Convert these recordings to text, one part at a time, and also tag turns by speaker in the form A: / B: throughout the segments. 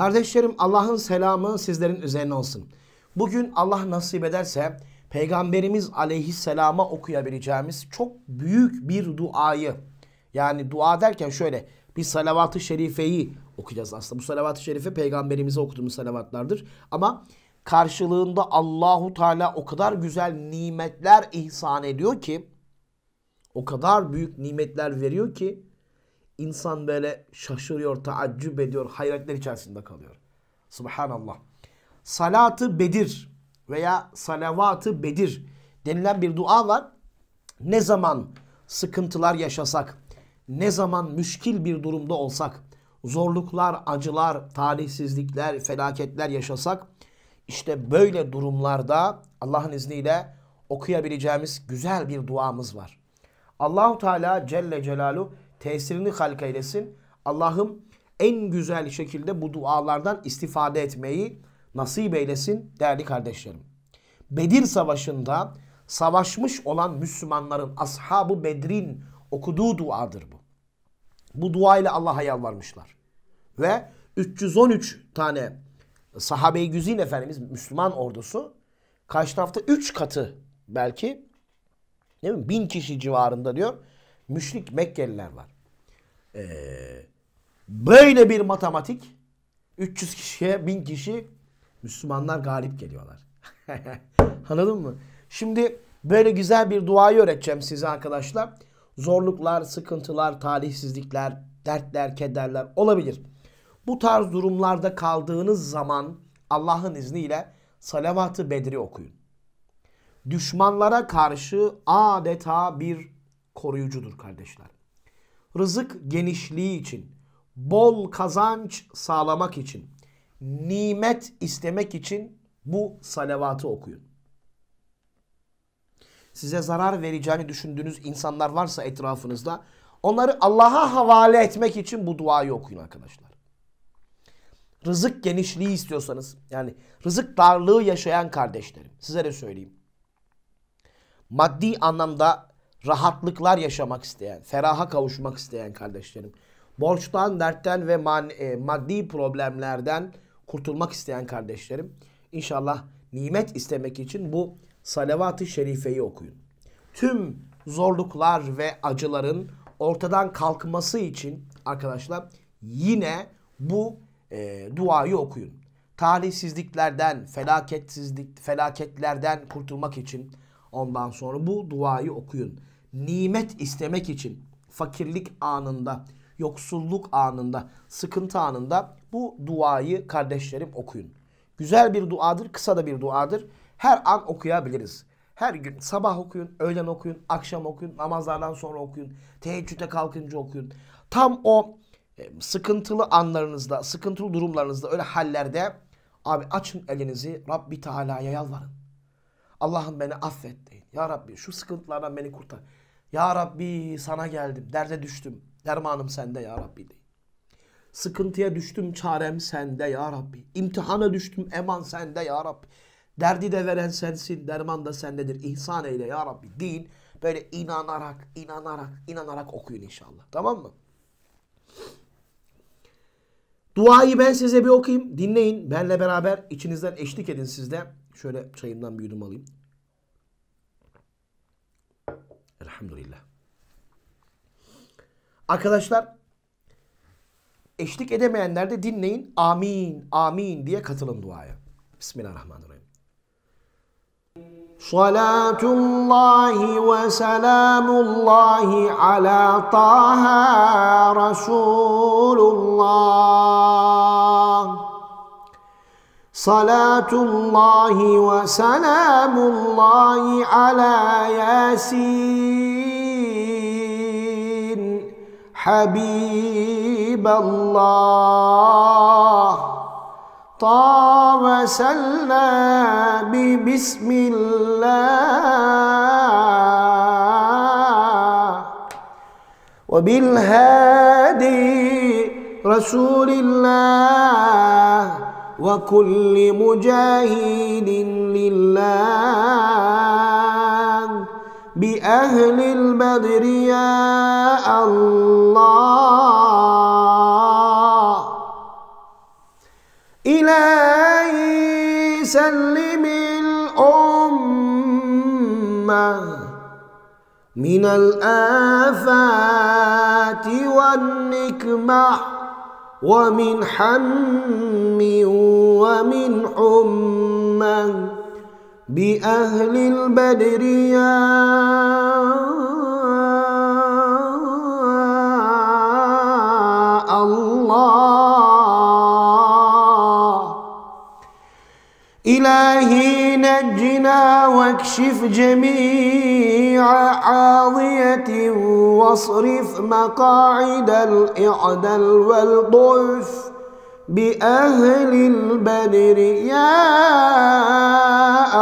A: Kardeşlerim Allah'ın selamı sizlerin üzerine olsun. Bugün Allah nasip ederse Peygamberimiz aleyhisselama okuyabileceğimiz çok büyük bir duayı yani dua derken şöyle bir salavat-ı şerifeyi okuyacağız aslında. Bu salavat-ı şerife peygamberimize okuduğumuz salavatlardır. Ama karşılığında Allahu Teala o kadar güzel nimetler ihsan ediyor ki o kadar büyük nimetler veriyor ki insan böyle şaşırıyor, taaccüp ediyor, hayretler içerisinde kalıyor. Subhanallah. Salatı Bedir veya salavatı Bedir denilen bir dua var. Ne zaman sıkıntılar yaşasak, ne zaman müşkil bir durumda olsak, zorluklar, acılar, talihsizlikler, felaketler yaşasak, işte böyle durumlarda Allah'ın izniyle okuyabileceğimiz güzel bir duamız var. Allahu Teala Celle Celaluhu tesirini halk eylesin. Allah'ım en güzel şekilde bu dualardan istifade etmeyi nasip eylesin değerli kardeşlerim. Bedir Savaşı'nda savaşmış olan Müslümanların ashabı Bedir'in okuduğu duadır bu. Bu duayla Allah'a yalvarmışlar. Ve 313 tane sahabe-i güzin efendimiz Müslüman ordusu karşı tarafta 3 katı belki değil mi? 1000 kişi civarında diyor müşrik Mekkeliler var. Ee, böyle bir matematik 300 kişiye 1000 kişi Müslümanlar galip geliyorlar. Anladın mı? Şimdi böyle güzel bir duayı öğreteceğim size arkadaşlar. Zorluklar, sıkıntılar, talihsizlikler, dertler, kederler olabilir. Bu tarz durumlarda kaldığınız zaman Allah'ın izniyle salavat-ı bedri okuyun. Düşmanlara karşı adeta bir koruyucudur kardeşler. Rızık genişliği için, bol kazanç sağlamak için, nimet istemek için bu salavatı okuyun. Size zarar vereceğini düşündüğünüz insanlar varsa etrafınızda onları Allah'a havale etmek için bu duayı okuyun arkadaşlar. Rızık genişliği istiyorsanız yani rızık darlığı yaşayan kardeşlerim size de söyleyeyim. Maddi anlamda rahatlıklar yaşamak isteyen, feraha kavuşmak isteyen kardeşlerim, borçtan, dertten ve man, e, maddi problemlerden kurtulmak isteyen kardeşlerim, inşallah nimet istemek için bu salavat-ı şerifeyi okuyun. Tüm zorluklar ve acıların ortadan kalkması için arkadaşlar yine bu e, duayı okuyun. Talihsizliklerden, felaketsizlik, felaketlerden kurtulmak için Ondan sonra bu duayı okuyun. Nimet istemek için fakirlik anında, yoksulluk anında, sıkıntı anında bu duayı kardeşlerim okuyun. Güzel bir duadır, kısa da bir duadır. Her an okuyabiliriz. Her gün sabah okuyun, öğlen okuyun, akşam okuyun, namazlardan sonra okuyun, teheccüde kalkınca okuyun. Tam o e, sıkıntılı anlarınızda, sıkıntılı durumlarınızda, öyle hallerde abi açın elinizi Rabbi Teala'ya yalvarın. Allah'ım beni affet deyin. Ya Rabbi şu sıkıntılardan beni kurtar. Ya Rabbi sana geldim. Derde düştüm. Dermanım sende ya Rabbi deyin. Sıkıntıya düştüm çarem sende ya Rabbi. İmtihana düştüm eman sende ya Rabbi. Derdi de veren sensin, derman da sendedir. İhsan eyle ya Rabbi deyin. Böyle inanarak, inanarak, inanarak okuyun inşallah. Tamam mı? Duayı ben size bir okuyayım. Dinleyin. Benle beraber içinizden eşlik edin sizde. Şöyle çayımdan bir yudum alayım. Elhamdülillah. Arkadaşlar eşlik edemeyenler de dinleyin. Amin, amin diye katılın duaya. Bismillahirrahmanirrahim. Salatullahi ve selamullahi ala
B: taha Rasulullah. صلاة الله وسلام الله على ياسين حبيب الله طاب سلنا ببسم الله وبالهادي رسول الله وكل مجاهد لله بأهل البدر يا الله إلهي سلم الأمة من الآفات والنكمة ومن حم ومن حمى بأهل البدر يا إلهي نجنا واكشف جميع عاضية واصرف مقاعد الإعدل والضعف بأهل البدر يا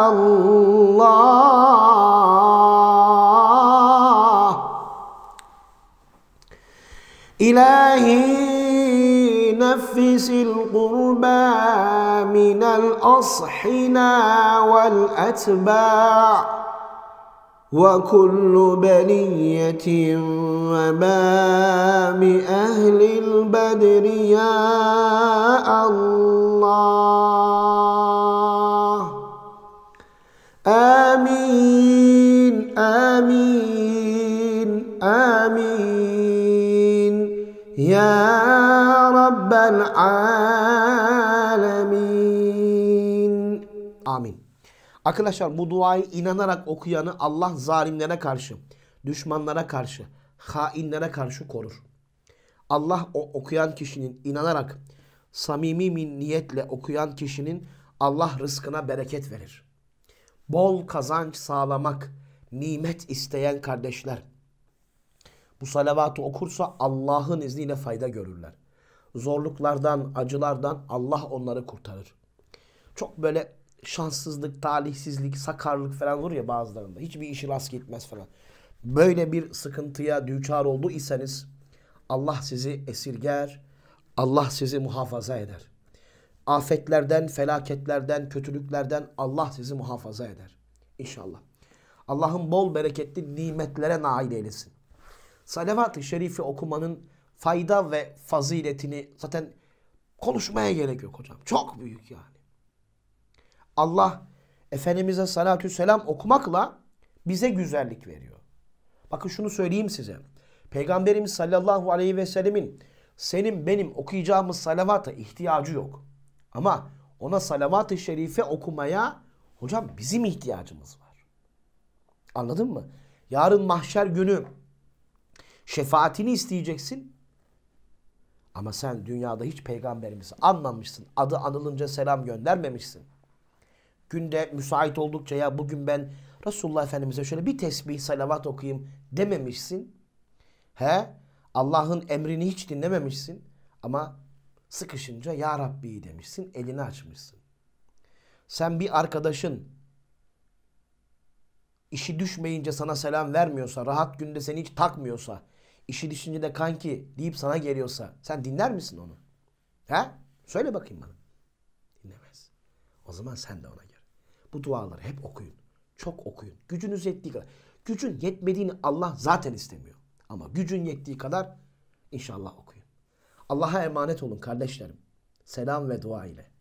B: الله إلهي بنفس القربى من الأصحنا والأتباع وكل بنية وباب أهل البدر يا الله آمين alemin.
A: Amin. Arkadaşlar bu duayı inanarak okuyanı Allah zalimlere karşı, düşmanlara karşı, hainlere karşı korur. Allah o okuyan kişinin inanarak samimi bir niyetle okuyan kişinin Allah rızkına bereket verir. Bol kazanç sağlamak, nimet isteyen kardeşler bu salavatı okursa Allah'ın izniyle fayda görürler zorluklardan, acılardan Allah onları kurtarır. Çok böyle şanssızlık, talihsizlik, sakarlık falan olur ya bazılarında. Hiçbir işi rast gitmez falan. Böyle bir sıkıntıya düçar oldu iseniz Allah sizi esirger, Allah sizi muhafaza eder. Afetlerden, felaketlerden, kötülüklerden Allah sizi muhafaza eder. İnşallah. Allah'ın bol bereketli nimetlere nail eylesin. Salavat-ı şerifi okumanın fayda ve faziletini zaten konuşmaya gerek yok hocam. Çok büyük yani. Allah Efendimiz'e salatü selam okumakla bize güzellik veriyor. Bakın şunu söyleyeyim size. Peygamberimiz sallallahu aleyhi ve sellemin senin benim okuyacağımız salavata ihtiyacı yok. Ama ona salavat-ı şerife okumaya hocam bizim ihtiyacımız var. Anladın mı? Yarın mahşer günü şefaatini isteyeceksin. Ama sen dünyada hiç peygamberimizi anmamışsın. Adı anılınca selam göndermemişsin. Günde müsait oldukça ya bugün ben Resulullah Efendimiz'e şöyle bir tesbih salavat okuyayım dememişsin. He? Allah'ın emrini hiç dinlememişsin. Ama sıkışınca Ya Rabbi demişsin. Elini açmışsın. Sen bir arkadaşın işi düşmeyince sana selam vermiyorsa, rahat günde seni hiç takmıyorsa, işi düşünce de kanki deyip sana geliyorsa sen dinler misin onu? He? Söyle bakayım bana. Dinlemez. O zaman sen de ona gel. Bu duaları hep okuyun. Çok okuyun. Gücünüz yettiği kadar. Gücün yetmediğini Allah zaten istemiyor. Ama gücün yettiği kadar inşallah okuyun. Allah'a emanet olun kardeşlerim. Selam ve dua ile.